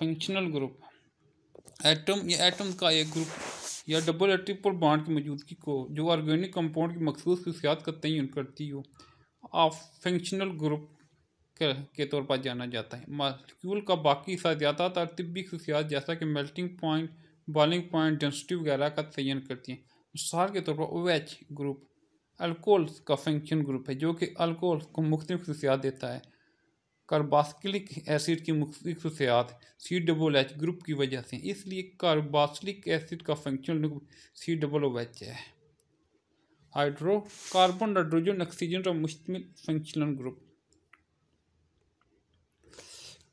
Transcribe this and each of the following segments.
functional group atom या atom का एक ग्रुप या डबल या ट्रिपल बॉन्ड की मौजूदगी को जो ऑर्गेनिक कंपाउंड की मखसूस खसूसियात का हैं करती हो ऑफ फंक्शनल ग्रुप के तौर पर जाना जाता है मालिक्यूल का बाकी हिस्सा ज़्यादातर तिब्बी खसूसियात जैसा कि melting point boiling point density वगैरह का तयन करती हैं मिसाल के तौर पर ओ एच ग्रुप अल्कोहल्स का फंक्शन ग्रुप है जो कि अल्कोहल्स को मुख्तलिफ खसूसियात देता है कार्बासकिलिक एसिड की खसूसियात सी डबल एच ग्रुप की वजह से इसलिए कार्बासलिक एसिड का functional group C double O H है हाइड्रो कार्बन हाइड्रोजन ऑक्सीजन का मुश्तमिल functional group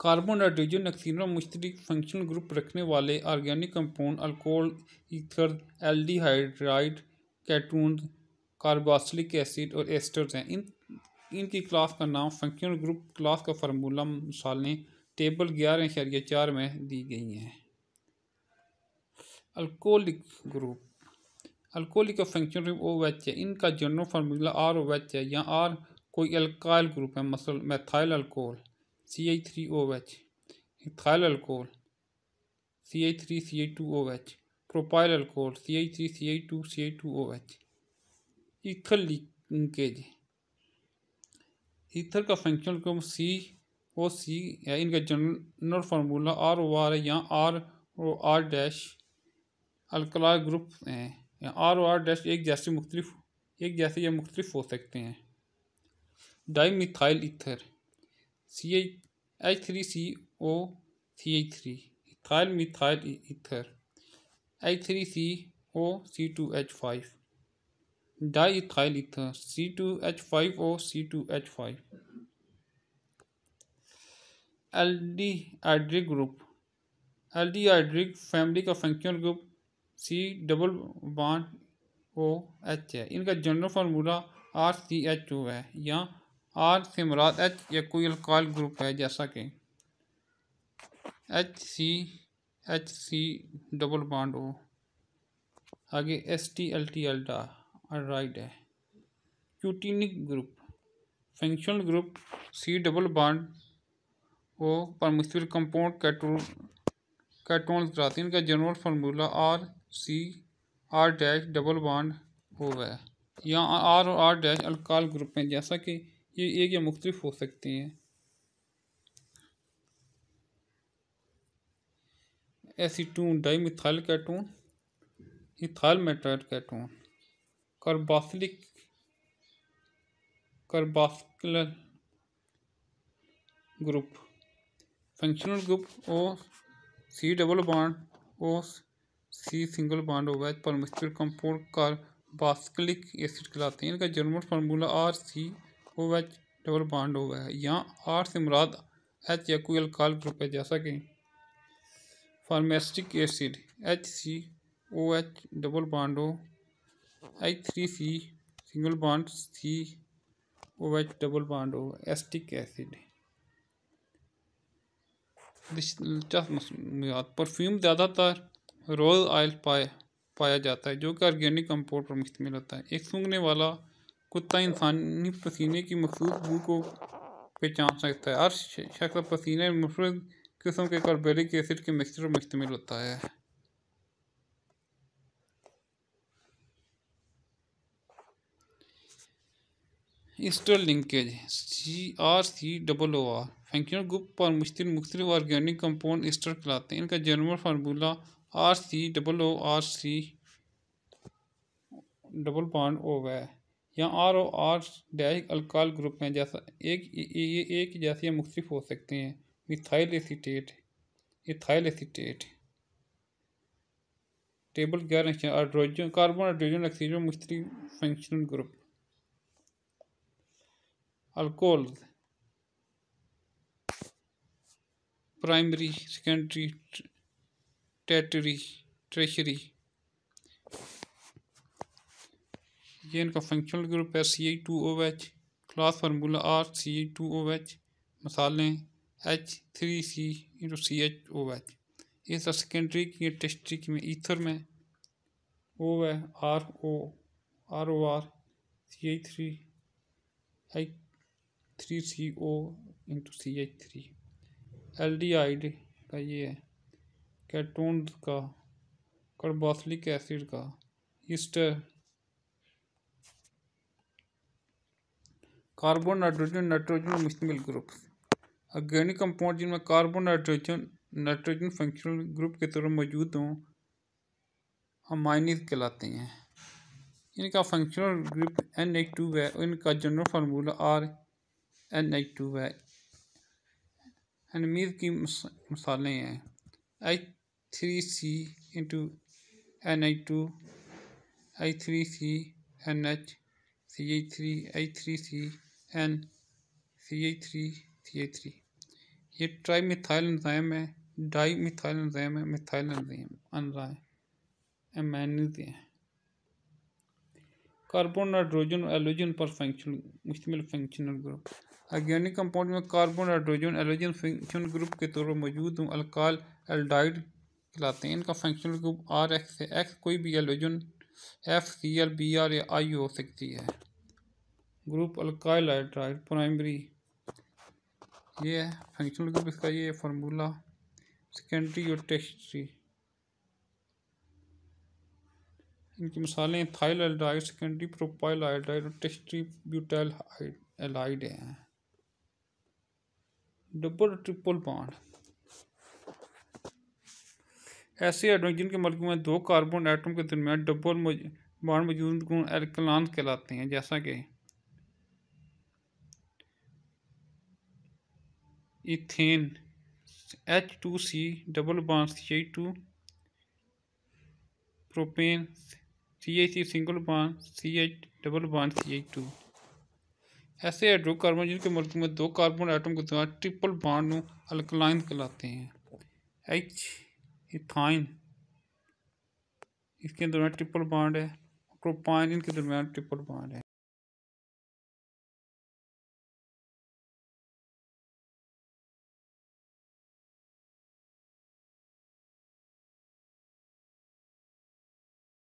carbon hydrogen oxygen और मुश्तरक फंक्शनल ग्रुप रखने वाले organic compound alcohol ether aldehyde ketone carboxylic acid और एस्टर्स हैं इन इनकी क्लास का नाम फंक्शनल ग्रुप क्लास का फार्मूला मिसालें टेबल ग्यारह शरिया चार में दी गई हैं अल्कोहलिक ग्रुप अल्कोहलिक का फंक्शनल ग्रुप ओ एच है इनका general formula R O H है या आर कोई अल्काइल ग्रुप है मसल methyl alcohol C I three O H ethyl alcohol C I three C I two O H propyl alcohol C I three C I two C I two O H ether linkage ether का functional group C O C या इनका general formula R O R है या R O R dash alkyl group हैं R O R dash एक जैसे मुख्तलिफ एक जैसे या मुख्तलिफ हो सकते हैं dimethyl ether C H H three C O C H three ethyl methyl ether H three C O C two H five diethyl ether C two H five O C two H five aldehydic group aldehydic family का functional group C double one O H है इनका general formula R C H O है या are से मराद H या कोई alkyl group है जैसा कि H C H C double bond O आगे एस टी एल टी एल्टा हाइड्राइड है ketonic group functional group C double bond O परमिस्टर कंपाउंड कैटोन कराते हैं इनका general formula R C R dash double bond O है यहाँ are और आर डैश अल्काल ग्रुप में जैसा कि ये एक या मुख्तफ हो सकते हैं acetone di methyl ketone ethyl methyl ketone carboxylic कार्बोक्सिलर group functional group O C double bond O C single bond होगा पर कंपोर्ड कंपाउंड कार्बास्कलिक एसिड कहलाते हैं इनका जर्मन formula R C O H double bond होगा है या आर से मुराद एच या कोई अल्काल ग्रुप है जैसा कि formic acid H C O H double bond हो I three C single bond C O H double bond O acetic acid दिलचस्प परफ्यूम ज़्यादातर रोज ऑयल पाया पाया जाता है जो कि ऑर्गेनिक कंपोर्ट पर मुश्तमिल होता है एक सूंघने वाला कुत्ता इंसानी पसीने की मखसूस बू को पहचान सकता है हर शख्स पसीने मुफरद किस्म के कार्बेरिक एसिड के मिक्सचर पर मुश्तमिल होता है इंस्टा linkage C R C double O R functional group पर मुश्तिल मुख्तलिफ ऑर्गेनिक कंपाउंड इस्टर कहलाते हैं इनका general formula R C double O R C double bond O है यहाँ R O R dash alkyl group हैं जैसा एक ये एक जैसे मुख्तफ हो सकते हैं methyl acetate ethyl acetate table ग्यारह हाइड्रोजन कार्बन हाइड्रोजन ऑक्सीजन मुख्तलिफ functional group alcohol primary secondary tertiary tertiary ये इनका फंक्शनल ग्रुप है C I two O H class formula R C I two O H मसाले H three C into C H O H ये तरह secondary की टेस्टरी की में ether में ओ है R O R O R C I three H three C O into C H three aldehyde का ये है कैटोन का कार्बोसलिक एसिड का ईस्टर कार्बन नाइट्रोजन नाइट्रोजन मुश्तमिल ग्रुप ऑर्गेनिक कंपाउंड जिनमें carbon nitrogen nitrogen functional group के तौर पर मौजूद हों अमाइनिस कहलाते हैं इनका functional group N H two है और इनका general formula R N H two है एनमीज़ की मसालें हैं H three C into N H two H three C N H C H three H three C N C H three C H three ये tri methyl एनजाइम है di methyl एनजाइम है methyl एनजाइम carbon hydrogen halogen पर function मुश्तमिल functional group organic compound में carbon hydrogen halogen function group के तौर पर मौजूद हूँ अल्काल एल्डाइड कहलाते हैं इनका फंक्शनल ग्रुप आर एक्स है एक्स कोई भी halogen F C L B R या आई हो सकती है ग्रुप अल्काइल हाइड्राइड प्राइमरी ये है फंक्शनल ग्रुप इसका ये फार्मूला सेकेंडरी और टेस्टरी इनकी मिसालें थाइल एल्डाइड सेकेंडरी प्रोपाइल हाइड्राइड और टेस्ट्री ब्यूटाइल एलाइड हैं डबल ट्रिपल बॉन्ड ऐसे हाइड्रोजन के मलकों में दो कार्बन एटम के दरमियान डबल बॉन्ड मौजूद गुण एल्कलान कहलाते हैं जैसा कि ethene H two C double bond C I two propene C H C single bond C H double bond C I two ऐसे हाइड्रोकार्बन जिनके मुल्क में दो कार्बन आइटम के द्वारा ट्रिपल बॉन्ड अल्कलाइन कहलाते हैं एच इथाइन इसके दौरान ट्रिपल बॉन्ड है प्रोपाइन इनके दरमियान ट्रिपल बॉन्ड है